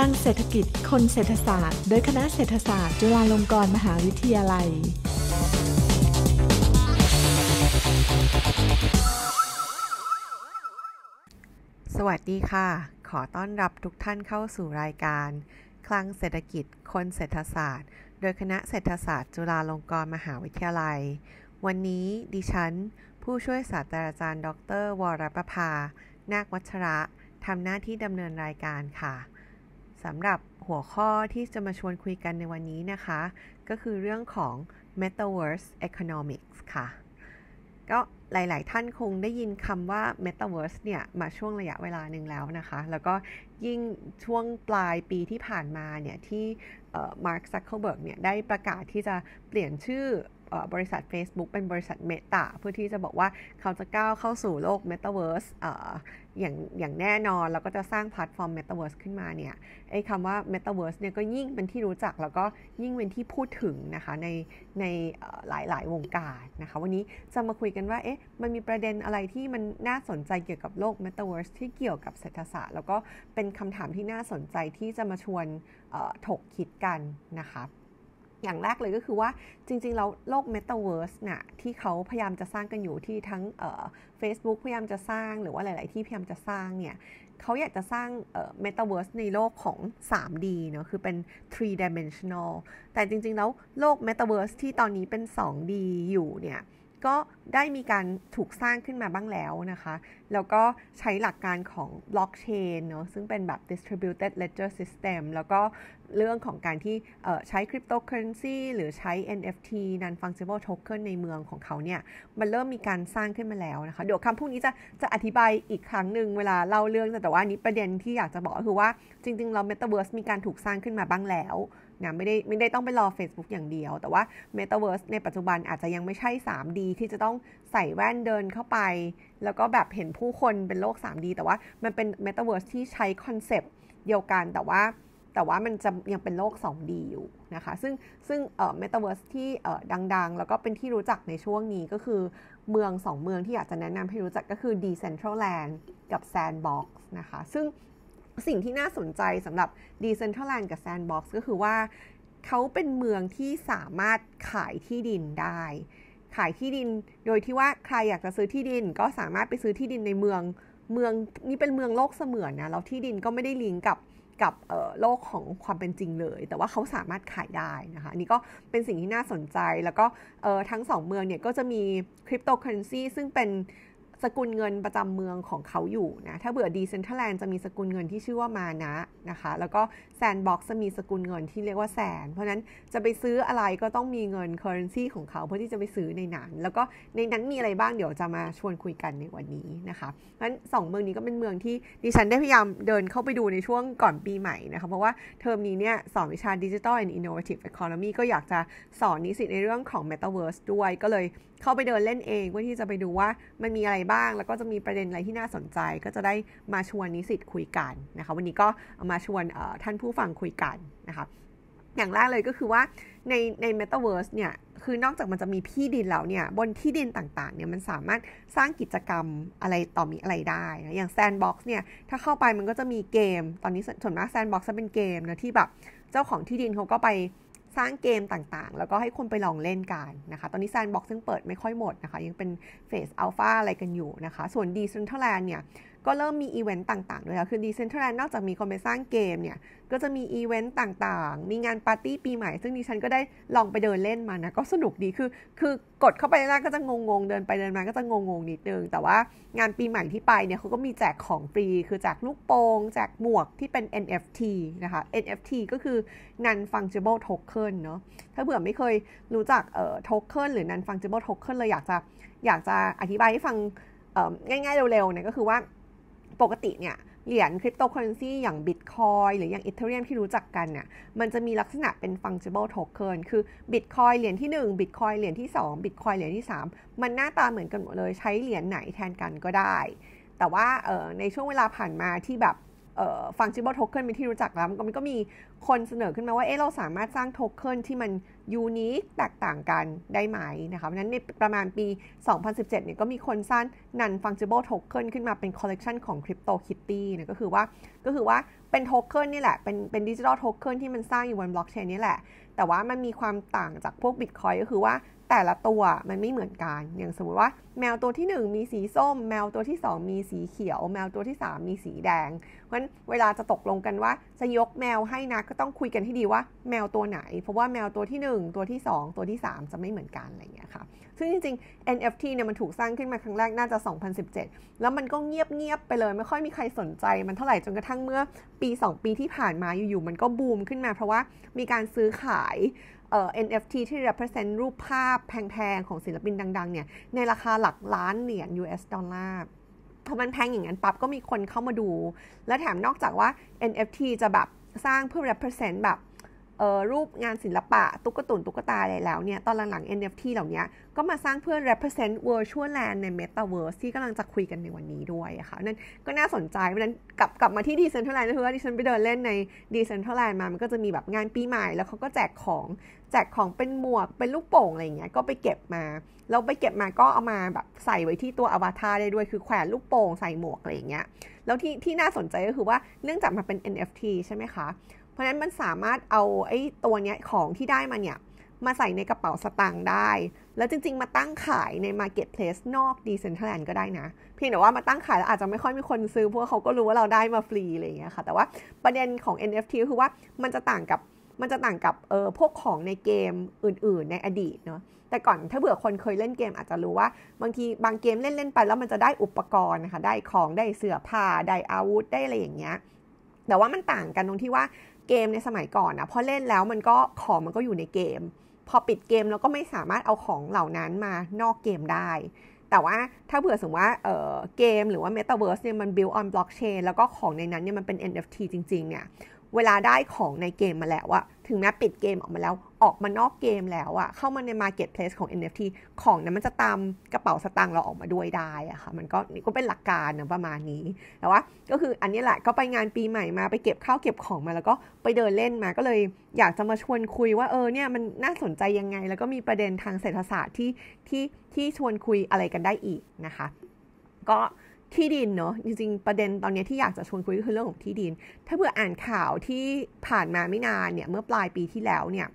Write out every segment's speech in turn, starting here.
ร้างเศรษฐกิจคนเศรษฐศาสตร์ โดยคณะเศรษฐศาสตร์จุฬาลงกรณ์มหาวิทยาลัย สวัสดีค่ะ ขอต้อนรับทุกท่านเข้าสู่รายการ คลังเศรษฐกิจคนเศรษฐศาสตร์ โดยคณะเศรษฐศาสตร์ จุฬาลงกรณ์มหาวิทยาลัย วันนี้ดิฉัน ผู้ช่วยศาสตราจารย์ ดร วรประภานาควัชระทำหน้าที่ดำเนินรายการค่ะสำหรับหัวข้อที่จะมาชวนคุยกันในวันนี้นะคะ ก็คือเรื่องของ Metaverse Economics ค่ะ ก็หลายๆท่านคงได้ยินคำว่า Metaverse เนี่ย มาช่วงระยะเวลาหนึ่งแล้วนะคะ แล้วก็ยิ่งช่วงปลายปีที่ผ่านมาเนี่ย ที่มาร์คซั k เคเบิร์กเนี่ย ได้ประกาศที่จะเปลี่ยนชื่อบริษัท Facebook เป็นบริษัท Meta เพื่อที่จะบอกว่าเขาจะก้าวเข้าสู่โลก Metaverse อย่างอย่างแน่นอนแล้วก็จะสร้างแพลตฟอร์ม Metaverse ขึ้นมาเนี่ยไอ้คำว่า Metaverse เนี่ยก็ยิ่งเป็นที่รู้จักแล้วก็ยิ่งเป็นที่พูดถึงนะคะในในหลายหลายวงการนะคะ วันนี้จะมาคุยกันว่าเอ๊ะมันมีประเด็นอะไรที่มันน่าสนใจเกี่ยวกับโลก Metaverse ที่เกี่ยวกับเศรษฐศาสตร์ แล้วก็เป็นคำถามที่น่าสนใจที่จะมาชวนถกคิดกันนะคะอย่างแรกเลยก็คือว่าจริงๆ เราโลก Metaverse นะ่ะที่เขาพยายามจะสร้างกันอยู่ที่ทั้งเฟซบ Facebook พยายามจะสร้างหรือว่าหลาย ๆที่พยายามจะสร้างเนี่ยเขาอยากจะสร้างเมตา Metaverse ในโลกของ 3D เนาะคือเป็น3 dimensional แต่จริงๆแล้วโลก Metaverse ที่ตอนนี้เป็น 2D อยู่เนี่ยก็ได้มีการถูกสร้างขึ้นมาบ้างแล้วนะคะ แล้วก็ใช้หลักการของบล็อกเชนเนาะ ซึ่งเป็นแบบ distributed ledger system แล้วก็เรื่องของการที่ใช้คริปโตเคอเรนซีหรือใช้ NFT non fungible token ในเมืองของเขาเนี่ย มันเริ่มมีการสร้างขึ้นมาแล้วนะคะ เดี๋ยวคำพวกนี้จะจะอธิบายอีกครั้งหนึ่งเวลาเล่าเรื่องแต่ว่านี้ประเด็นที่อยากจะบอกคือว่าจริง ๆ เรา Metaverse มีการถูกสร้างขึ้นมาบ้างแล้วนะไม่ได้ไม่ได้ต้องไปรอ Facebook อย่างเดียว แต่ว่า Metaverse ในปัจจุบันอาจจะยังไม่ใช่ 3D ที่จะต้องใส่แว่นเดินเข้าไป แล้วก็แบบเห็นผู้คนเป็นโลก 3D แต่ว่ามันเป็น Metaverse ที่ใช้คอนเซปต์เดียวกันแต่ว่าแต่ว่ามันจะยังเป็นโลก 2D อยู่นะคะซึ่งซึ่งเอ่อเมตาเวิร์สที่เอ่อดังๆ แล้วก็เป็นที่รู้จักในช่วงนี้ก็คือเมือง 2 เมืองที่อยากจะแนะนำให้รู้จักก็คือ Decentraland กับ Sandbox นะคะ ซึ่งสิ่งที่น่าสนใจสำหรับ Decentraland กับ Sandbox ก็คือว่าเขาเป็นเมืองที่สามารถขายที่ดินได้ ขายที่ดินโดยที่ว่าใครอยากจะซื้อที่ดินก็สามารถไปซื้อที่ดินในเมืองเมืองนี่เป็นเมืองโลกเสมือนนะแล้วที่ดินก็ไม่ได้ลิงก์กับกับโลกของความเป็นจริงเลย แต่ว่าเขาสามารถขายได้นะคะนี่ก็เป็นสิ่งที่น่าสนใจแล้วก็ทั้งสองเมืองเนี่ยก็จะมีคริปโตเคอเรนซีซึ่งเป็นสกุลเงินประจำเมืองของเขาอยู่นะ ถ้าเบื่อดีเซนเทอร์แลนด์จะมีสกุลเงินที่ชื่อว่ามานะนะคะ แล้วก็แซนบ็อกซ์จะมีสกุลเงินที่เรียกว่าแซน เพราะนั้นจะไปซื้ออะไรก็ต้องมีเงินเคอร์เรนซีของเขา เพื่อที่จะไปซื้อในนั้น แล้วก็ในนั้นมีอะไรบ้างเดี๋ยวจะมาชวนคุยกันในวันนี้นะคะเพราะนั้นสองเมืองนี้ก็เป็นเมืองที่ดิฉันได้พยายามเดินเข้าไปดูในช่วงก่อนปีใหม่นะคะ เพราะว่าเทอมนี้เนี่ยสอนวิชาดิจิทัลและอินโนเวทีฟอีโคโนมีก็อยากจะสอนนิสิตในเรื่องของเมตาเวิร์สด้วยก็เลยเข้าไปเดินเล่นเองเพื่อที่จะไปดูว่ามันมีอะไรบ้างแล้วก็จะมีประเด็นอะไรที่น่าสนใจก็จะได้มาชวนนิสิตคุยกันนะคะวันนี้ก็มาชวนท่านผู้ฟังคุยกันนะคะอย่างแรกเลยก็คือว่าในในเมตาเวิร์สเนี่ยคือนอกจากมันจะมีที่ดินแล้วเนี่ยบนที่ดินต่างๆเนี่ยมันสามารถสร้างกิจกรรมอะไรต่อมีอะไรได้นะอย่างแซนด์บ็อกซ์เนี่ยถ้าเข้าไปมันก็จะมีเกมตอนนี้ส่วนมากแซนด์บ็อกซ์จะเป็นเกมนะที่แบบเจ้าของที่ดินเขาก็ไปสร้างเกมต่างๆ แล้วก็ให้คนไปลองเล่นกันนะคะ ตอนนี้แซนบ็อกซ์ซึ่งเปิดไม่ค่อยหมดนะคะ ยังเป็นเฟสอัลฟาอะไรกันอยู่นะคะ ส่วนดีเซนเทอร์แลนด์เนี่ยก็เริ่มมีอีเวนต์ต่าง ๆ ด้วยแล้วคือดีเซนทรัลแลนด์นอกจากมีคนไปสร้างเกมเนี่ยก็จะมีอีเวนต์ต่าง ๆ มีงานปาร์ตี้ปีใหม่ ซึ่งดิฉันก็ได้ลองไปเดินเล่นมานะ ก็สนุกดี คือคือกดเข้าไปแล้วก็จะงง ๆ เดินไปเดินมาก็จะงง ๆ นิดนึง แต่ว่างานปีใหม่ที่ไปเนี่ยเขาก็มีแจกของฟรี คือแจกลูกโปง่งแจกหมวกที่เป็น NFT นะคะ NFT ก็คือ non fungible token เนาะถ้าเผื่อไม่เคยรู้จักเอ่อ token หรือ non fungible token เลยอยากจะอยากจะอธิบายให้ฟังง่ายๆเร็วๆเนี่ยก็คือว่าปกติเนี่ยเหรียญคริปโตเคอเรนซีอย่างบิตคอยหรืออย่างอีเธอเรียมที่รู้จักกันเนี่ยมันจะมีลักษณะเป็น fungible token คือบิตคอยเหรียญที่1บิตคอยเหรียญที่2บิตคอยเหรียญที่ 3 มันหน้าตาเหมือนกันหมดเลยใช้เหรียญไหนแทนกันก็ได้ แต่ว่าในช่วงเวลาผ่านมาที่แบบฟังชิบเบิลโทเค็นเป็นที่รู้จักแล้ว มันก็มีคนเสนอขึ้นมาว่า เอ๊ะ เราสามารถสร้างโทเค็นที่มันยูนิคแตกต่างกันได้ไหมนะคะเพราะนั้นในประมาณปี 2017เนี่ย ก็มีคนสร้างนันฟังชิบเบิลโทเค็นขึ้นมาเป็นคอลเลกชันของคริปโตคิตตี้นะก็คือว่า ก็คือว่าเป็นโทเค็นนี่แหละ เป็นเป็นดิจิทัลโทเค็นที่มันสร้างอยู่บนบล็อกเชนนี่แหละ แต่ว่ามันมีความต่างจากพวกบิตคอยก็คือว่าแต่ละตัวมันไม่เหมือนกัน อย่างสมมติว่า แมวตัวที่ 1 มีสีส้ม แมวตัวที่ 2 มีสีเขียว แมวตัวที่ 3 มีสีแดง เพราะฉะนั้นเวลาจะตกลงกันว่า จะยกแมวให้นะ ก็ต้องคุยกันให้ดีว่า แมวตัวไหน เพราะว่าแมวตัวที่ 1 ตัวที่ 2 ตัวที่ 3 จะไม่เหมือนกันอะไรอย่างเงี้ยค่ะ ซึ่งจริงๆ NFT เนี่ยมันถูกสร้างขึ้นมาครั้งแรกน่าจะ 2017 แล้วมันก็เงียบๆ ไปเลย ไม่ค่อยมีใครสนใจ มันเท่าไหร่จนกระทั่งเมื่อปี2ปีที่ผ่านมาอยู่ๆ มันก็บูมขึ้นมา เพราะว่ามีการซื้อขายเอ่อ NFT ที่ represent รูปภาพแพง ๆ ของศิลปินดัง ๆ เนี่ย ในราคาหลักล้านเหรียญ US ดอลลาร์พอมันแพงอย่างนั้นปั๊บก็มีคนเข้ามาดู และแถมนอกจากว่า NFT จะแบบสร้างเพื่อ represent แบบรูปงานศิลปะตุ๊กตุนตุ๊กตา อะไรแล้วเนี่ยตอนหลังๆ NFT เหล่านี้ก็มาสร้างเพื่อ represent virtual land ใน metaverse ที่กำลังจะคุยกันในวันนี้ด้วยค่ะนั่นก็น่าสนใจเพราะนั้นกลับกลับมาที่ decentraland เพราะว่าดิฉันไปเดินเล่นใน decentraland มามันก็จะมีแบบงานปีใหม่แล้วเขาก็แจกของ แจกของเป็นหมวกเป็นลูกโป่งอะไรอย่างเงี้ยก็ไปเก็บมาแล้วไปเก็บมาก็เอามาแบบใส่ไว้ที่ตัวอวตารได้ด้วยคือแขวนลูกโป่งใส่หมวกอะไรอย่างเงี้ยแล้วที่ที่น่าสนใจก็คือว่าเนื่องจากมันเป็น NFT ใช่ไหมคะราะฉะนั้นมันสามารถเอาไอ้ตัวเนี้ย ของที่ได้มาเนี่ย มาใส่ในกระเป๋าสตางค์ได้ แล้วจริงๆมาตั้งขายใน Marketplace นอก d e c e n t r a l a n d ก็ได้นะ เพียงแต่ว่ามาตั้งขายแล้วอาจจะไม่ค่อยมีคนซื้อเพราะเขาก็รู้ว่าเราได้มาฟรีอะไรอย่างเงี้ยค่ะ แต่ว่าประเด็นของ NFT คือว่ามันจะต่างกับมันจะต่างกับเออพวกของในเกมอื่นๆในอดีตเนาะ แต่ก่อนถ้าเผื่อคนเคยเล่นเกมอาจจะรู้ว่า บางทีบางเกมเล่นเล่นไปแล้วมันจะได้อุปกรณ์นะคะ ได้ของได้เสื้อผ้าได้อาวุธได้อะไรอย่างเงี้ย แต่ว่ามันต่างกันตรงที่ว่าเกมในสมัยก่อนนะพอเล่นแล้วมันก็ของมันก็อยู่ในเกม พอปิดเกมเราก็ไม่สามารถเอาของเหล่านั้นมานอกเกมได้ แต่ว่าถ้าเผื่อสมมติว่าเเกมหรือว่า Metaverse เนี่ย มัน build on blockchain แล้วก็ของในนั้นเนี่ย มันเป็น NFT จริงๆเนี่ย เวลาได้ของในเกมมาแล้วอะถึงแม้ปิดเกมออกมาแล้วออกมานอกเกมแล้วอะเข้ามาใน Marketplace ของ NFT ของนั้นมันจะตามกระเป๋าสตางค์เราออกมาด้วยได้อะค่ะมันก็นี่ก็เป็นหลักการนะประมาณนี้แต่ว่าก็คืออันนี้แหละก็ไปงานปีใหม่มาไปเก็บข้าวเก็บของมา แล้วก็ไปเดินเล่นมาก็เลยอยากจะมาชวนคุยว่าเออเนี่ยมันน่าสนใจยังไง แล้วก็มีประเด็นทางเศรษฐศาสตร์ที่ที่ที่ชวนคุยอะไรกันได้อีกนะคะ ก็ที่ดิน เนาะจริงๆประเด็นตอนนี้ที่อยากจะชวนคุยก็คือเรื่องของที่ดิน ถ้าเผื่ออ่านข่าวที่ผ่านมาไม่นานเนี่ยเมื่อปลายปีที่แล้วเนี่ย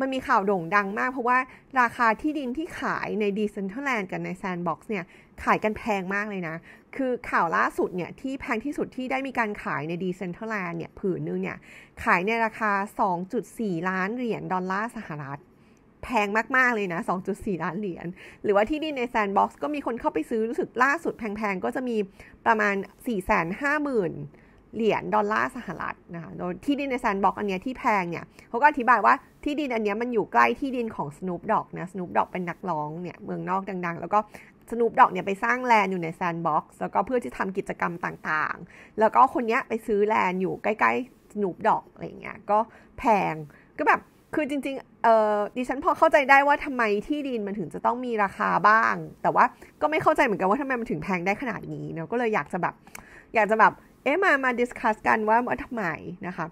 มันมีข่าวโด่งดังมาก เพราะว่าราคาที่ดินที่ขายในดีเซนเทอร์แลนด์กับในแซนด์บ็อกซ์เนี่ยขายกันแพงมากเลยนะ คือข่าวล่าสุดเนี่ยที่แพงที่สุดที่ได้มีการขายในดีเซนเทอร์แลนด์เนี่ยผืนนึงเนี่ยขายในราคา 2.4 ล้านเหรียญดอลลาร์สหรัฐแพงมาก ๆ เลยนะ 2.4 ล้านเหรียญ หรือว่าที่ดินในแซนด์บ็อกซ์ก็มีคนเข้าไปซื้อรู้สึกล่าสุดแพง ๆ ก็จะมีประมาณ 450,000 เหรียญ ดอลลาร์สหรัฐนะคะ โดยที่ดินในแซนด์บ็อกซ์อันเนี้ยที่แพงเนี่ย เขาก็อธิบายว่าที่ดินอันเนี้ยมันอยู่ใกล้ที่ดินของสโนปดอกนะสโนปดอกเป็นนักร้องเนี่ย เมืองนอกดัง ๆ แล้วก็สโนูปดอกเนี่ยไปสร้างแลนด์อยู่ในแซนด์บ็อกซ์แล้วก็เพื่อที่ทำกิจกรรมต่าง ๆ แล้วก็คนเนี้ยไปซื้อแลนด์อยู่ใกล้ๆสโนูปดอกอะไรเงี้ยก็แพงก็แบบคือจริง ๆเออดิฉันพอเข้าใจได้ว่าทำไมที่ดินมันถึงจะต้องมีราคาบ้าง แต่ว่าก็ไม่เข้าใจเหมือนกันว่าทำไมมันถึงแพงได้ขนาดนี้เนาะก็เลยอยากจะแบบอยากจะแบบเอ๊ะมามาดิสคัสกันว่าว่าทำไมนะคะ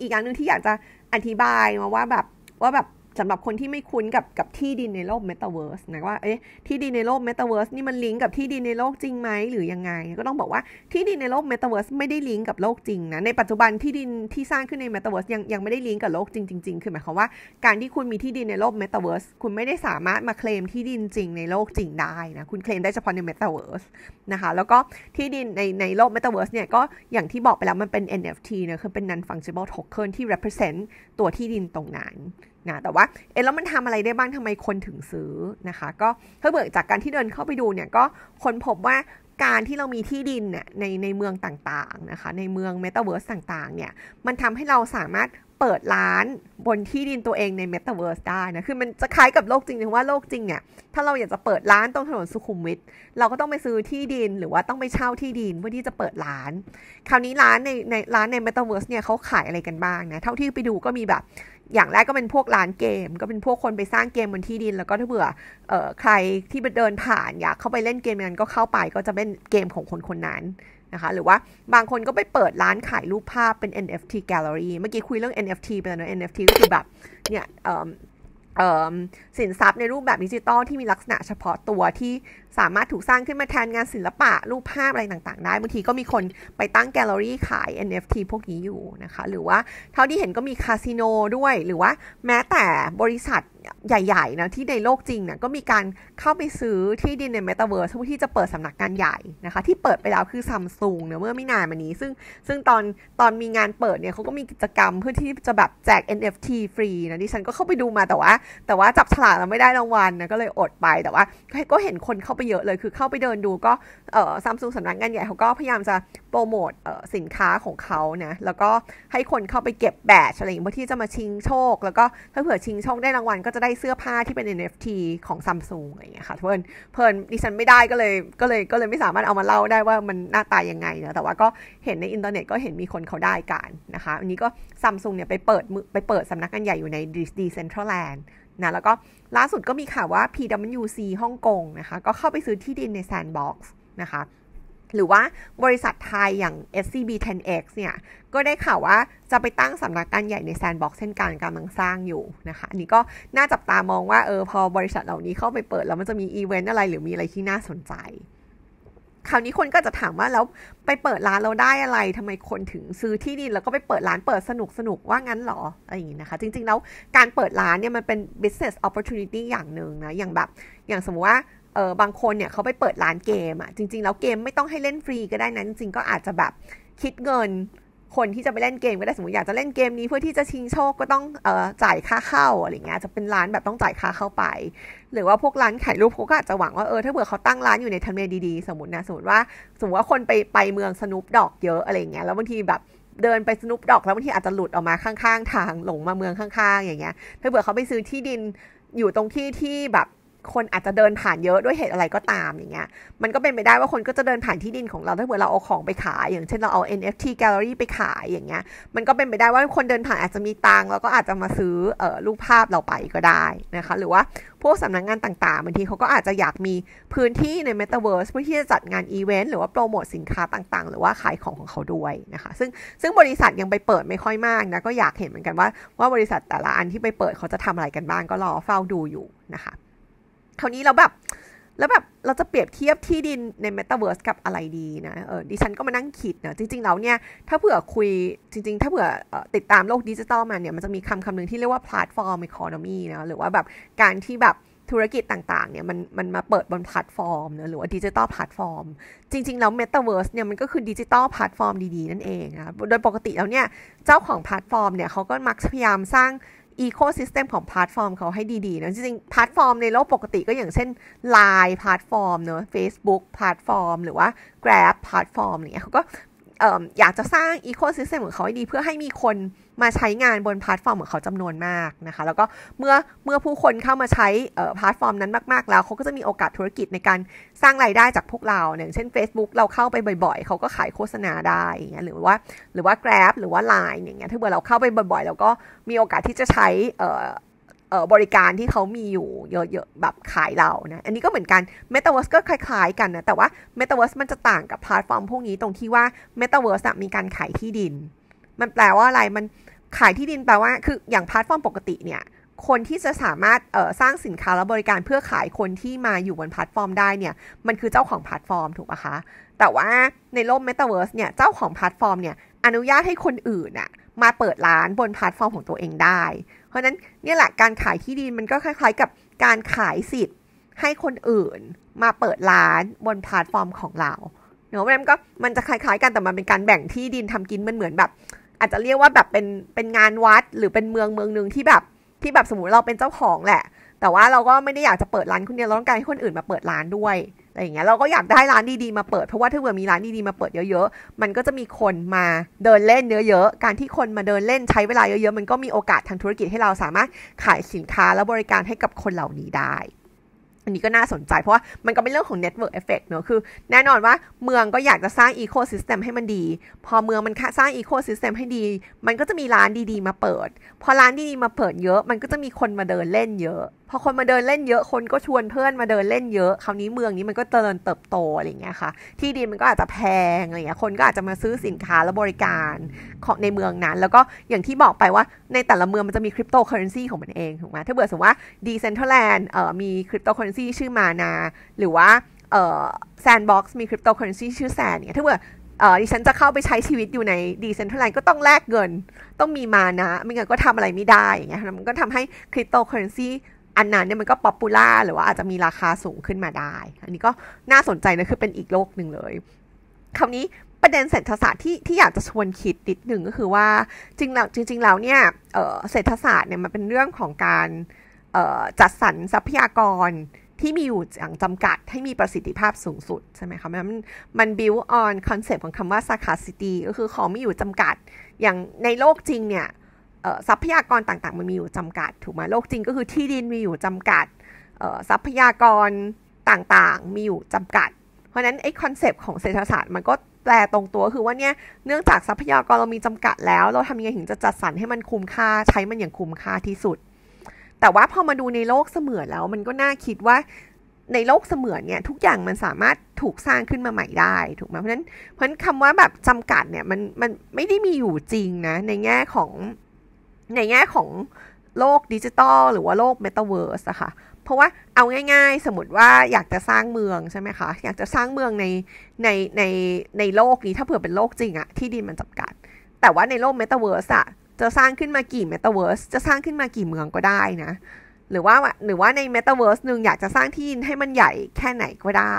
อีกอย่างหนึ่งที่อยากจะอธิบายมาว่าแบบว่าแบบสำหรับคนที่ไม่คุ้นกับกับที่ดินในโลกเมตาเวิร์สนะว่าเอ๊ะที่ดินในโลกเมตาเวิร์สนี่มันลิงก์กับที่ดินในโลกจริงไหมหรือยังไง ก็ต้องบอกว่าที่ดินในโลกเมตาเวิร์สไม่ได้ลิงก์กับโลกจริงนะในปัจจุบันที่ดินที่สร้างขึ้นในเมตาเวิร์สยังยังไม่ได้ลิงก์กับโลกจริงจริงๆคือหมายความว่า การที่คุณมีที่ดินในโลกเมตาเวิร์สคุณไม่ได้สามารถมาเคลมที่ดินจริงในโลกจริงได้นะคุณเคลมได้เฉพาะในเมตาเวิร์สนะคะแล้วก็ที่ดินในในโลกเมตาเวิร์สเนี่ยก็อย่างที่บอกไปแล้วมันเป็น NFT นะคือเป็น non fungible token ที่ represent ตัวที่ดินตรงนั้นนะแต่ว่าเอ๊ะแล้วมันทำอะไรได้บ้างทำไมคนถึงซื้อนะคะ ก็ถ้าเบิกจากการที่เดินเข้าไปดูเนี่ย ก็คนพบว่าการที่เรามีที่ดินเนี่ยในในเมืองต่าง ๆ นะคะ ในเมืองเมตาเวิร์สต่าง ๆ เนี่ย มันทำให้เราสามารถเปิดร้านบนที่ดินตัวเองในเมตาเวิร์สได้นะคือมันจะคล้ายกับโลกจริงถึงว่าโลกจริงเนี่ยถ้าเราอยากจะเปิดร้านตรงถนนสุขุมวิทเราก็ต้องไปซื้อที่ดินหรือว่าต้องไปเช่าที่ดินเพื่อที่จะเปิดร้าน คราวนี้ร้านในในร้านในเมตาเวิร์สเนี่ยเขาขายอะไรกันบ้างนะเท่าที่ไปดูก็มีแบบ อย่างแรกก็เป็นพวกร้านเกม ก็เป็นพวกคนไปสร้างเกมบนที่ดิน แล้วก็ถ้าเผื่ออใครที่ไปเดินผ่านอยากเข้าไปเล่นเกมนั้นก็เข้าไปก็จะเป็นเกมของคนคนนั้นนะคะหรือว่าบางคนก็ไปเปิดร้านขายรูปภาพเป็น NFT gallery เมื่อกี้คุยเรื่อง NFT ไปแล้วนะ NFT ก็คือแบบเนี่ยสินทรัพย์ในรูปแบบดิจิตอลที่มีลักษณะเฉพาะตัวที่สามารถถูกสร้างขึ้นมาแทนงานศิลปะรูปภาพอะไรต่างๆได้บางทีก็มีคนไปตั้งแกลเลอรี่ขาย NFT พวกนี้อยู่นะคะหรือว่าเท่าที่เห็นก็มีคาสิโนด้วย หรือว่าแม้แต่บริษัทใหญ่ๆนะที่ในโลกจริงเนี่ยก็มีการเข้าไปซื้อที่ดินในเมตาเวิร์สที่จะเปิดสำนักงานใหญ่นะคะที่เปิดไปแล้วคือซัมซุงเนะเมื่อไม่นานมานี้ ซึ่งซึ่งตอนตอนมีงานเปิดเนี่ยเขาก็มีกิจกรรมเพื่อที่จะแบบแจก NFT ฟรีนะดิฉันก็เข้าไปดูมาแต่ว่าแต่ว่าจับฉลากเราไม่ได้รางวัลนะก็เลยอดไปแต่ว่าก็เห็นคนเข้าไปเยอะเลย คือเข้าไปเดินดูก็เออซัมซุงสำนักงานใหญ่เขาก็พยายามจะโปรโมทสินค้าของเขานะแล้วก็ให้คนเข้าไปเก็บแบตอะไรอย่างเงี้ยเพื่อที่จะมาชิงโชค แล้วก็ถ้าเผื่อชิงโชคได้รางวัลก็จะได้เสื้อผ้าที่เป็น NFT ของซัมซุงอะไรเงี้ยค่ะ เพื่อนเพื่อนดิฉันไม่ได้ก็เลยก็เลยก็เลยไม่สามารถเอามาเล่าได้ว่ามันหน้าตายยังไงเนะแต่ว่าก็เห็นในอินเทอร์เน็ตก็เห็นมีคนเขาได้กันนะคะ อันนี้ก็ซัมซุงเนี่ยไปเปิดไปเปิดสำนักงานใหญ่อยู่ในดสเซนทรัลแลนด์นะแล้วก็ล่าสุดก็มีข่าวว่า PWC ฮ่องกงนะคะ ก็เข้าไปซื้อที่ดินในแซนด์บ็อกซ์นะคะหรือว่าบริษัทไทยอย่าง SCB 10X เนี่ย ก็ได้ข่าวว่าจะไปตั้งสำนักงานใหญ่ในแซนด์บ็อกซ์เช่นกันกำลังสร้างอยู่นะคะ อันนี้ก็น่าจับตามองว่าเออพอบริษัทเหล่านี้เข้าไปเปิดแล้วมันจะมีอีเวนต์อะไรหรือมีอะไรที่น่าสนใจ คราวนี้คนก็จะถามว่าแล้วไปเปิดร้านเราได้อะไรทำไมคนถึงซื้อที่ดินแล้วก็ไปเปิดร้านเปิดสนุกสนุกว่างั้นหรอ อะไรอย่างนี้นะคะ จริงๆ แล้วการเปิดร้านเนี่ยมันเป็น business opportunity อย่างหนึ่งนะ อย่างแบบอย่างสมมติว่าเออบางคนเนี่ยเขาไปเปิดร้านเกมอะ่ะ จริงๆ แล้วเกมไม่ต้องให้เล่นฟรีก็ได้นะ จริงๆก็อาจจะแบบคิดเงินคนที่จะไปเล่นเกมก็ได้สมมติอยากจะเล่นเกมนี้เพื่อที่จะชิงโชคก็ต้องเอ่อจ่ายค่าเข้าอะไรเงี้ย จะเป็นร้านแบบต้องจ่ายค่าเข้าไป หรือว่าพวกร้านขายรูปเขาก็อาจจะหวังว่าเออถ้าเผื่อเขาตั้งร้านอยู่ในทำเลดีๆสมมตินะสมมติว่าสมมติว่าคนไปไปเมืองสนุปดอกเยอะอะไรเงี้ย แล้วบางทีแบบเดินไปสนุปดอกแล้วบางทีอาจจะหลุดออกมาข้างๆทางหลงมาเมืองข้างๆ อย่างเงี้ย ถ้าเผื่อเขาไปซื้อที่ดินอยู่ตรงที่ที่แบบคนอาจจะเดินผ่านเยอะด้วยเหตุอะไรก็ตามอย่างเงี้ย มันก็เป็นไปได้ว่าคนก็จะเดินผ่านที่ดินของเราถ้าเกิดเราเอาของไปขาย อย่างเช่นเราเอา NFT gallery ไปขายอย่างเงี้ย มันก็เป็นไปได้ว่าคนเดินผ่านอาจจะมีตังแล้วก็อาจจะมาซื้อเออรูปภาพเราไปก็ได้นะคะ หรือว่าพวกสำนักงงานต่าง ๆบางทีเขาก็อาจจะอยากมีพื้นที่ใน Metaverse เพื่อที่จะจัดงานอีเวนต์หรือว่าโปรโมทสินค้าต่างๆ หรือว่าขายของของเขาด้วยนะคะซึ่งซึ่งบริษัทยังไปเปิดไม่ค่อยมากนะก็อยากเห็นเหมือนกันว่าว่าบริษัทแต่ละอันที่ไปเปิดเขาจะทำอะไรกันบ้างก็รอเฝ้าดูอยู่นะคะคราวนี้เราแบบแล้วแบบเราจะเปรียบเทียบที่ดินในเมตาเวิร์สกับอะไรดีนะเออดิฉันก็มานั่งคิดนะจริง ๆ แล้วเนี่ยถ้าเผื่อคุยจริง ๆ ถ้าเผื่อติดตามโลกดิจิตอลมาเนี่ยมันจะมีคำคำหนึ่งที่เรียกว่าพลตฟอร์มอีโคโนมีนะหรือว่าแบบการที่แบบธุรกิจต่างๆเนี่ยมันมันมาเปิดบนแพลตฟอร์มนะหรือว่าดิจิตอลแพลตฟอร์มจริง ๆ แล้วเมตาเวิร์สเนี่ยมันก็คือดิจิตอลแพลตฟอร์มดีๆ นั่นเองนะโดยปกติแล้วเนี่ยเจ้าของแพลตฟอร์มเนี่ยเขาก็มักพยายามสร้างอีโคซิสเต็มของแพลตฟอร์มเขาให้ดีๆนะจริงๆแพลตฟอร์มในโลกปกติก็อย่างเช่น Line แพลตฟอร์มเนอะ Facebook แพลตฟอร์มหรือว่า Grab แพลตฟอร์มเนี่ยเขาก็อยากจะสร้างอีโคซิสเต็มของเขาให้ดีเพื่อให้มีคนมาใช้งานบนแพลตฟอร์มของเขาจำนวนมากนะคะแล้วก็เมื่อเมื่อผู้คนเข้ามาใช้แพลตฟอร์มนั้นมาก ๆ แล้ว เขาก็จะมีโอกาสธุรกิจในการสร้างรายได้จากพวกเราเนี่ยเช่น Facebook เราเข้าไปบ่อย ๆ เขาก็ขายโฆษณาได้หรือว่าหรือว่า Grab หรือว่า Line อย่างเงี้ยถ้าเกิดเราเข้าไปบ่อยๆ เราก็มีโอกาสที่จะใช้บริการที่เขามีอยู่เยอะๆแบบขายเรานะอันนี้ก็เหมือนกัน m e t a เวิร์ก็คล้ายๆ กันนะแต่ว่า m e t a เวิร์มันจะต่าง กับพาร์ทฟอร์มพวกนี้ตรงที่ว่า m e t a วิร์สมีการขายที่ดิน มันแปลว่าอะไรมันขายที่ดินแปลว่าคืออย่างพาร์ทฟอร์มปกติเนี่ยคนที่จะสามารถสร้างสินค้าและบริการเพื่อขายคนที่มาอยู่บนพาร์ทฟอร์มได้เนี่ยมันคือเจ้าของพาร์ทฟอร์มถูกปะคะแต่ว่าในโลก m e t a เวิร์เนี่ยเจ้าของพาร์ทฟอร์มเนี่ยอนุญาตให้คนอื่นอะมาเปิดร้านบนพาร์ทฟอร์มของตัวเองได้ราะนั้นนี่แหละการขายที่ดินมันก็คล้ายๆกับการขายสิทธิ์ให้คนอื่นมาเปิดร้านบนแพลตฟอร์มของเราเนาะแม่ก็มันจะคล้ายๆ กันแต่มันเป็นการแบ่งที่ดินทำกินมันเหมือนแบบ อาจจะเรียกว่าแบบเป็นเป็นงานวัดหรือเป็นเมืองเมืองหนึ่งที่แบบที่แบบสมมติเราเป็นเจ้าของแหละ แต่ว่าเราก็ไม่ได้อยากจะเปิดร้านคนเดียวเราต้องการให้คนอื่นมาเปิดร้านด้วยอะไรย่างเงี้ยเราก็อยากได้ร้านดี ๆ มาเปิด เพราะว่าถ้าเกิดมีร้านดีๆมาเปิดเยอะๆ มันก็จะมีคนมาเดินเล่นเยอะๆ การที่คนมาเดินเล่นใช้เวลาเยอะๆมันก็มีโอกาสทางธุรกิจให้เราสามารถขายสินค้าและบริการให้กับคนเหล่านี้ได้ อันนี้ก็น่าสนใจเพราะว่ามันก็เป็นเรื่องของเน็ตเวิร์กเอฟเฟกเนอะคือ แน่นอนว่าเมืองก็อยากจะสร้างอีโคซิสเต็มให้มันดีพอเมืองมันสร้างอีโคซิสเต็มให้ดี มันก็จะมีร้านดีๆมาเปิดพอร้านดีๆมาเปิดเยอะ มันก็จะมีคนมาเดินเล่นเยอะพอคนมาเดินเล่นเยอะ คนก็ชวนเพื่อน มาเดินเล่นเยอะคราวนี้เมืองนี้มันก็เจริญเติบโตอะไรเงี้ยค่ะ ที่ดินมันก็อาจจะแพงอะไรเงี้ย คนก็อาจจะมาซื้อสินค้าและบริการของในเมืองนั้น แล้วก็อย่างที่บอกไปว่าในแต่ละเมืองมันจะมีคริปโตเคอเรนซีของมันเองถูกไหมถ้าเบื่อสมมติว่าดีเซนเทอร์แลนด์มีคริปโตเคอเรนซีชื่อมานา หรือว่าแซนด์บ็อกซ์มีคริปโตเคอเรนซีชื่อแซนเนี่ยถ้าเบื่อดิฉันจะเข้าไปใช้ชีวิตอยู่ในดีเซนทัลไลน์ก็ต้องแลกเงิน ต้องมีมานะไม่งั้นก็ทำอะไรไม่ได้อย่างเงี้ยมันก็ทำให้คริปโตเคอเรนซีอันนั้นเนี่ยมันก็ป๊อปปูล่าหรือว่าอาจจะมีราคาสูงขึ้นมาได้ อันนี้ก็น่าสนใจนะคือเป็นอีกโลกหนึ่งเลย คราวนี้ประเด็นเศรษฐศาสตร์ที่ที่อยากจะชวนคิดนิดหนึ่งก็คือว่าจริงแล้วจริงๆแล้วเนี่ยเศรษฐศาสตร์เนี่ยมันเป็นเรื่องของการจัดสรรทรัพยากรที่มีอยู่อย่างจำกัดให้มีประสิทธิภาพสูงสุด ใช่ไหมคะมันมัน build on concept ของคำว่า scarcity ก็คือของมีอยู่จำกัด อย่างในโลกจริงเนี่ยทรัพยากรต่างๆ มันมีอยู่จำกัด ถูกไหมโลกจริงก็คือที่ดินมีอยู่จำกัด ทรัพยากรต่างๆมีอยู่จำกัด เพราะนั้นไอ้คอนเซปต์ของเศรษฐศาสตร์ มันก็แปลตรงตัว คือว่าเนี่ย เนื่องจากทรัพยากรเรามีจำกัดแล้ว เราทำยังไงถึงจะจัดสรรให้มันคุ้มค่า ใช้มันอย่างคุ้มค่าที่สุด แต่ว่าพอมาดูในโลกเสมือนแล้ว มันก็น่าคิดว่าในโลกเสมือนเนี่ย ทุกอย่างมันสามารถถูกสร้างขึ้นมาใหม่ได้ ถูกไหมเพราะนั้นเพราะนั้นคำว่าแบบจำกัดเนี่ยมันมันไม่ได้มีอยู่จริงนะในแง่ของในแง่ของโลกดิจิตอลหรือว่าโลกเมตาเวิร์สอะค่ะเพราะว่าเอาง่าย ๆ สมมติว่าอยากจะสร้างเมืองใช่ไหมคะอยากจะสร้างเมืองในในในในโลกนี้ถ้าเผื่อเป็นโลกจริงอะที่ดินมันจำกัด แต่ว่าในโลกเมตาเวิร์สอะจะสร้างขึ้นมากี่เมตาเวิร์สจะสร้างขึ้นมากี่เมืองก็ได้นะหรือว่าหรือว่าในเมตาเวิร์สหนึ่งอยากจะสร้างที่ดินให้มันใหญ่แค่ไหนก็ได้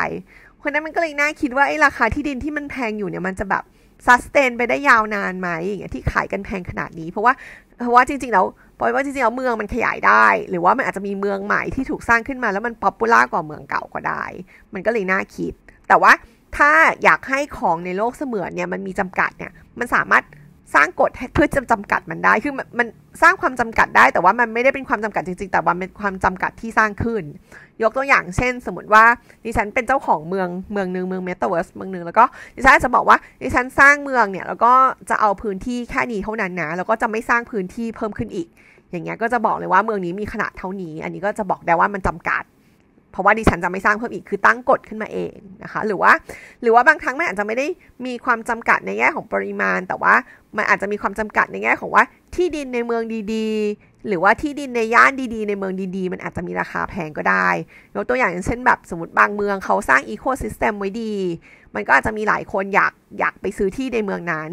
เพราะนั้นมันก็เลยน่าคิดว่าไอ้ราคาที่ดินที่มันแพงอยู่เนี่ยมันจะแบบซัสเตนไปได้ยาวนานไหมอย่างเงี้ยที่ขายกันแพงขนาดนี้ เพราะว่าเพราะว่าจริงๆแล้วปอยว่าจริงๆ แล้วเมืองมันขยายได้ หรือว่ามันอาจจะมีเมืองใหม่ที่ถูกสร้างขึ้นมา แล้วมันป๊อปปูล่ากว่าเมืองเก่าก็ได้ มันก็เลยน่าคิด แต่ว่าถ้าอยากให้ของในโลกเสมือนเนี่ย มันมีจำกัดเนี่ย มันสามารถสร้างกฎเพื่อจะจำกัดมันได้ คือมันสร้างความจำกัดได้ แต่ว่ามันไม่ได้เป็นความจำกัดจริงๆ แต่ว่าเป็นความจำกัดที่สร้างขึ้น ยกตัวอย่างเช่น สมมติว่าดิฉันเป็นเจ้าของเมืองเมืองหนึ่งเมืองเมตาเวิร์สเมืองหนึ่งแล้วก็ดิฉันจะบอกว่าดิฉันสร้างเมืองเนี่ยแล้วก็จะเอาพื้นที่แค่นี้เท่านั้นนะแล้วก็จะไม่สร้างพื้นที่เพิ่มขึ้นอีก อย่างเงี้ยก็จะบอกเลยว่าเมืองนี้มีขนาดเท่านี้ อันนี้ก็จะบอกได้ว่ามันจำกัดเพราะว่าดิฉันจะไม่สร้างเพิ่มอีกคือตั้งกฎขึ้นมาเองนะคะ หรือว่า หรือว่าบางครั้งมันอาจจะไม่ได้มีความจำกัดในแง่ของปริมาณ แต่ว่ามันอาจจะมีความจำกัดในแง่ของว่า ที่ดินในเมืองดี ๆ หรือว่าที่ดินในย่านดีๆ ในเมืองดีๆมันอาจจะมีราคาแพงก็ได้ยกตัวอย่างอย่างเช่นแบบสมมติบางเมืองเขาสร้างอีโคซิสเต็มไว้ดีมันก็อาจจะมีหลายคนอยากอยากไปซื้อที่ในเมืองนั้น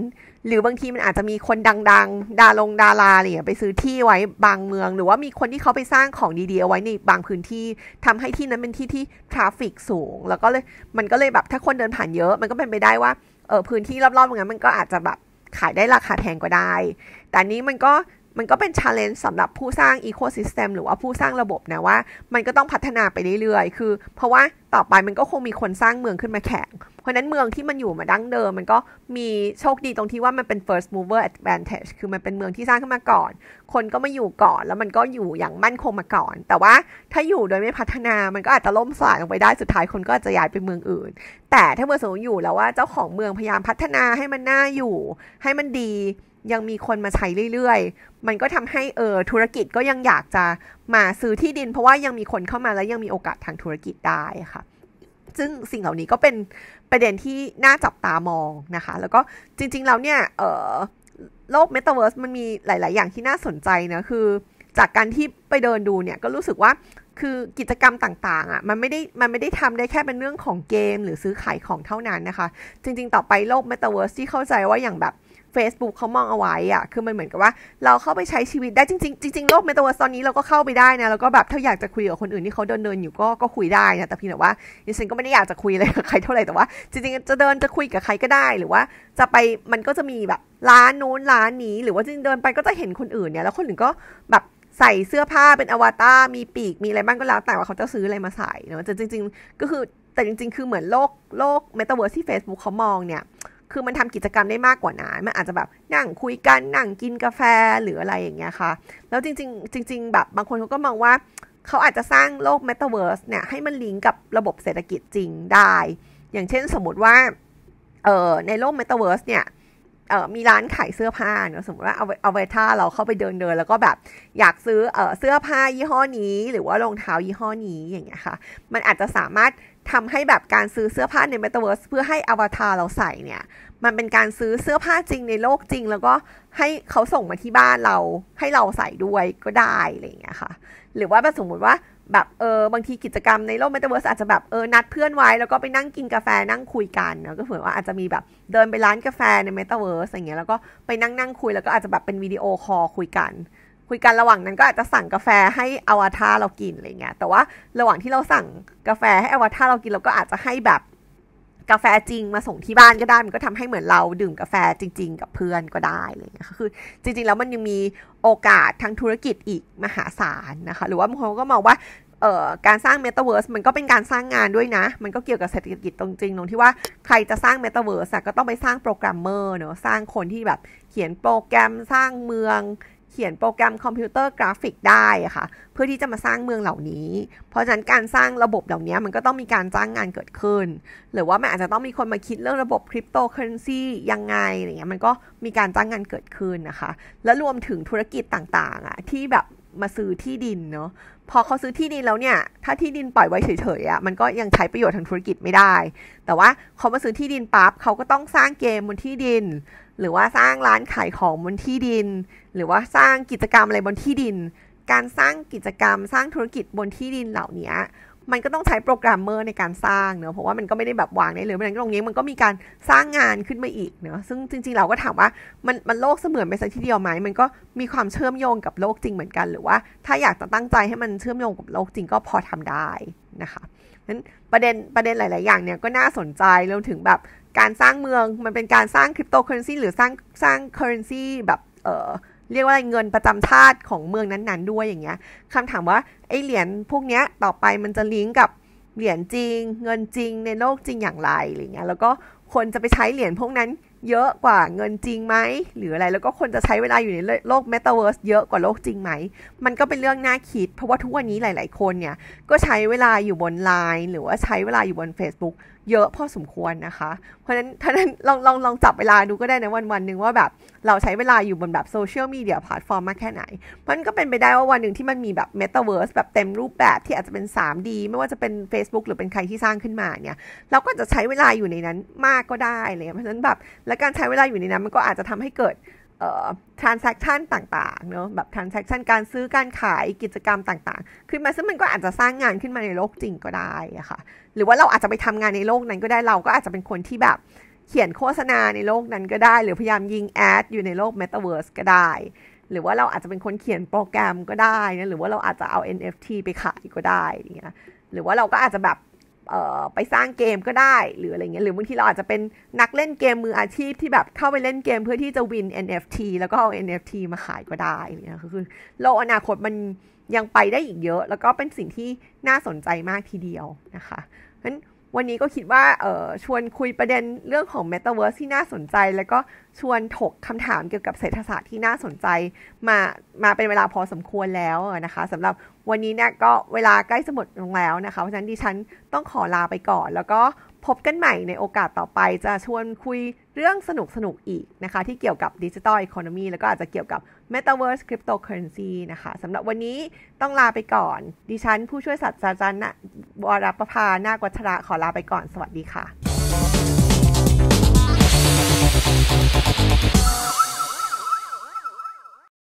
หรือบางทีมันอาจจะมีคนดังๆ ดาลงดาราอะไรอย่างเงี้ยไปซื้อที่ไว้บางเมือง หรือว่ามีคนที่เขาไปสร้างของดีๆเอาไว้ในบางพื้นที่ทำให้ที่นั้นเป็นที่ที่ทราฟิกสูงแล้วก็เลยมันก็เลยแบบถ้าคนเดินผ่านเยอะมันก็เป็นไปได้ว่าเออพื้นที่รอบๆตรงนั้นมันก็อาจจะแบบขายได้ราคาแพงก็ได้ แต่นี้มันก็มันก็เป็นชาเลนจ์สำหรับผู้สร้างอีโคซิสเต็มหรือว่าผู้สร้างระบบนะว่า มันก็ต้องพัฒนาไปเรื่อยๆ คือ เพราะว่าต่อไปมันก็คงมีคนสร้างเมืองขึ้นมาแข่งเพราะนั้นเมืองที่มันอยู่มาดั้งเดิมมันก็มีโชคดีตรงที่ว่ามันเป็น first mover advantage คือมันเป็นเมืองที่สร้างขึ้นมาก่อน คนก็มาอยู่ก่อนแล้วมันก็อยู่อย่างมั่นคงมาก่อน แต่ว่าถ้าอยู่โดยไม่พัฒนา มันก็อาจจะล่มสลายลงไปได้ สุดท้ายคนก็อาจจะย้ายไปเมืองอื่น แต่ถ้าเมืองสูงอยู่แล้วว่าเจ้าของเมืองพยายามพัฒนาให้มันน่าอยู่ ให้มันดี ยังมีคนมาใช้เรื่อยๆ มันก็ทำให้เออธุรกิจก็ยังอยากจะมาซื้อที่ดิน เพราะว่ายังมีคนเข้ามาและยังมีโอกาสทางธุรกิจได้ค่ะซึ่งสิ่งเหล่านี้ก็เป็นประเด็นที่น่าจับตามองนะคะ แล้วก็จริง ๆ แล้วเนี่ยโลกเมตาเวิร์สมันมีหลายๆอย่างที่น่าสนใจนะ คือ จากการที่ไปเดินดูเนี่ยก็รู้สึกว่า คือกิจกรรมต่างๆอ่ะมันไม่ได้มันไม่ได้ทำได้แค่เป็นเรื่องของเกมหรือซื้อขายของเท่านั้นนะคะ จริงๆต่อไปโลกเมตาเวิร์สที่เข้าใจว่าอย่างแบบ Facebook เขามองเอาไว้อะคือมันเหมือนกับว่าเราเข้าไปใช้ชีวิตได้จริงๆ จริงๆโลกเมตาเวิร์สตอนนี้เราก็เข้าไปได้นะ แล้วก็แบบถ้าอยากจะคุยกับคนอื่นที่เขาเดินเดินอยู่ก็ก็คุยได้นะ แต่พี่แต่ว่าดิฉันก็ไม่ได้อยากจะคุยอะไรกับใครเท่าไหร่ แต่ว่า จริงๆจะเดินจะคุยกับใครก็ได้ หรือว่า จะไปมันก็จะมีแบบร้านนู้นร้านนี้ หรือว่าจริงเดินไปก็จะเห็นคนอื่นเนี่ย แล้วคนอื่นก็แบบใส่เสื้อผ้าเป็นอวตารมีปีก มีอะไรบ้างก็แล้วแต่ ว่าเขาจะซื้ออะไรมาใส่เนาะจริง ๆ ก็คือแต่จริง ๆคือเหมือนโลกโลกเมตาเวิร์สที่ Facebook เขามองเนี่ยคือมันทำกิจกรรมได้มากกว่านั้นมันอาจจะแบบนั่งคุยกัน นั่งกินกาแฟหรืออะไรอย่างเงี้ยค่ะ แล้วจริงๆจริงๆ แบบบางคนเขาก็มองว่าเขาอาจจะสร้างโลกเมตาเวิร์สเนี่ยให้มันลิงก์กับระบบเศรษฐกิจจริงได้ อย่างเช่นสมมติว่าเออในโลกเมตาเวิร์สเนี่ยเออมีร้านขายเสื้อผ้าเนอะสมมติว่าเอาเอาเวท่าเราเข้าไปเดินเดินแล้วก็แบบ อยากซื้อเออเสื้อผ้ายี่ห้อนี้หรือว่ารองเท้ายี่ห้อนี้อย่างเงี้ยค่ะ มันอาจจะสามารถทำให้แบบการซื้อเสื้อผ้าในเมตาเวิร์สเพื่อให้อวตารเราใส่เนี่ยมันเป็นการซื้อเสื้อผ้าจริงในโลกจริง แล้วก็ให้เขาส่งมาที่บ้านเราให้เราใส่ด้วยก็ได้อะไรอย่างเงี้ยค่ะหรือว่าสมมติว่าแบบเออบางทีกิจกรรมในโลกเมตาเวิร์สอาจจะแบบเออนัดเพื่อนไว้แล้วก็ไปนั่งกินกาแฟนั่งคุยกันเนาะก็เหมือนว่าอาจจะมีแบบเดินไปร้านกาแฟในเมตาเวิร์สอย่างเงี้ยแล้วก็ไปนั่งนั่งคุยแล้วก็อาจจะแบบเป็นวิดีโอคอลคุยกันคุยกันระหว่างนั้นก็อาจจะสั่งกาแฟให้อวตารเรากินอะไรเงี้ย แต่ว่าระหว่างที่เราสั่งกาแฟให้อวตารเรากินเราก็อาจจะให้แบบกาแฟจริง มาส่งที่บ้านก็ได้ มันก็ทำให้เหมือนเราดื่มกาแฟจริง ๆ กับเพื่อนก็ได้เลียคือจริงๆแล้วมันยังมีโอกาสทางธุรกิจอีกมหาศาลนะคะ หรือว่าบางคนก็มองว่าการสร้างเมตาเวิร์สมันก็เป็นการสร้างงานด้วยนะ มันก็เกี่ยวกับเศรษฐกิจตรงจริงตรงที่ว่าใครจะสร้างเมตาเวิร์สก็ต้องไปสร้างโปรแกรมเมอร์เนอะสร้างคนที่แบบเขียนโปรแกรมสร้างเมืองเขียนโปรแกรมคอมพิวเตอร์กราฟิกได้ค่ะเพื่อที่จะมาสร้างเมืองเหล่านี้ เพราะฉะนั้นการสร้างระบบเหล่านี้มันก็ต้องมีการจ้างงานเกิดขึ้น หรือว่ามันอาจจะต้องมีคนมาคิดเรื่องระบบคริปโตเคอเรนซียังไงอะไรเงี้ยมันก็มีการจ้างงานเกิดขึ้นนะคะและรวมถึงธุรกิจต่างๆอ่ะที่แบบมาซื้อที่ดินเนาะพอเขาซื้อที่ดินแล้วเนี่ยถ้าที่ดินปล่อยไว้เฉยๆอะ่ะมันก็ยังใช้ประโยชน์ทางธุรกิจไม่ได้ แต่ว่าเขามาซื้อที่ดินปั๊บเขาก็ต้องสร้างเกมบนที่ดินหรือว่าสร้างร้านขายของบนที่ดิน หรือว่าสร้างกิจกรรมอะไรบนที่ดิน การสร้างกิจกรรมสร้างธุรกิจบนที่ดินเหล่านี้มันก็ต้องใช้โปรแกรมเมอร์ในการสร้างเนอะเพราะว่ามันก็ไม่ได้แบบวางได้เลยมันตรงนี้มันก็มีการสร้างงานขึ้นมาอีกเนอะซึ่งจริงๆเราก็ถามว่า มันมันโลกเสมือนไปซะทีเดียวไหมมันก็มีความเชื่อมโยงกับโลกจริงเหมือนกันหรือ ว่าถ้าอยากจะตั้งใจให้มันเชื่อมโยงกับโลกจริงก็พอทำได้นะคะนั้นประเด็นประเด็นหลายๆอย่างเนี่ยก็น่าสนใจรวมถึงแบบการสร้างเมืองมันเป็นการสร้างคริปโตเคอเรนซีหรือสร้างสร้างเคอเรนซีแบบ เออเรียกว่าอะไรเงินประจำชาติของเมืองนั้นๆ ด้วยอย่างเงี้ย คำถามว่าไอเหรียญพวกเนี้ยต่อไปมันจะลิงก์กับเหรียญจริง เงินจริงในโลกจริงอย่างไรอะไรเงี้ยแล้วก็คนจะไปใช้เหรียญพวกนั้นเยอะกว่าเงินจริงไหมหรืออะไรแล้วก็คนจะใช้เวลาอยู่ในโลกเมตาเวิร์สเยอะกว่าโลกจริงไหมมันก็เป็นเรื่องน่าคิด เพราะว่าทุกวันนี้หลายๆ คนเนี่ยก็ใช้เวลาอยู่บนไลน์หรือว่าใช้เวลาอยู่บน Facebook เยอะพอสมควรนะคะ เพราะนั้นท่านั้นลองลองลองจับเวลาดูก็ได้นะวันวันหนึ่งว่าแบบ เราใช้เวลาอยู่บนแบบโซเชียลมีเดียแพลตฟอร์มมากแค่ไหน มันก็เป็นไปได้ว่าวันหนึ่งที่มันมีแบบเมตาเวิร์สแบบเต็มรูปแบบที่อาจจะเป็น 3D ไม่ว่าจะเป็น Facebook หรือเป็นใครที่สร้างขึ้นมาเนี่ย เราก็จะใช้เวลาอยู่ในนั้นมากก็ได้เลยเพราะฉะนั้นแบบและการใช้เวลาอยู่ในนั้นมันก็อาจจะทำให้เกิดทราน s a c t i o n ต่างๆเนาะแบบ transaction การซื้อการขายกิจกรรมต่าง ๆ ขึ้นมาซึ่งมันก็อาจจะสร้างงานขึ้นมาในโลกจริงก็ได้อะคะ่ะหรือว่าเราอาจจะไปทำงานในโลกนั้นก็ได้ เราก็อาจจะเป็นคนที่แบบเขียนโฆษณาในโลกนั้นก็ได้ หรือพยายามยิงแอดอยู่ในโลก Metaverse ก็ได้ หรือว่าเราอาจจะเป็นคนเขียนโปรแกรมก็ได้นะหรือว่าเราอาจจะเอา NFT ไปขายก็ได้นย่เงี้ยหรือว่าเราก็อาจจะแบบไปสร้างเกมก็ได้หรืออะไรเงี้ยหรือบางทีเราอาจจะเป็น นักเล่นเกมมืออาชีพที่แบบเข้าไปเล่นเกมเพื่อที่จะวิน NFT แล้วก็เอา NFT มาขายก็ได้เนี่ยคือ โลกอนาคตมันยังไปได้อีกเยอะ แล้วก็เป็นสิ่งที่น่าสนใจมากทีเดียวนะคะเพราะฉะนั้นวันนี้ก็คิดว่าเออชวนคุยประเด็นเรื่องของ Metaverse ที่น่าสนใจ แล้วก็ชวนถกคำถามเกี่ยวกับเศรษฐศาสตร์ที่น่าสนใจ มา มาเป็นเวลาพอสมควรแล้วนะคะสำหรับวันนี้เนี่ยก็เวลาใกล้สมดลงแล้วนะคะ เพราะฉะนั้นดิฉันต้องขอลาไปก่อนแล้วก็พบกันใหม่ในโอกาสต่อไปจะชวนคุยเรื่องสนุกสนุกอีกนะคะ ที่เกี่ยวกับดิจิตอลอีโคโนมีแล้วก็อาจจะเกี่ยวกับ m e t a วิร์สคริปโตเคอเรนซีนะคะสำหรับวันนี้ต้องลาไปก่อน ดิฉันผู้ช่วยศาสตราจารย์วรประภานาควัชระขอลาไปก่อน สวัสดีค่ะ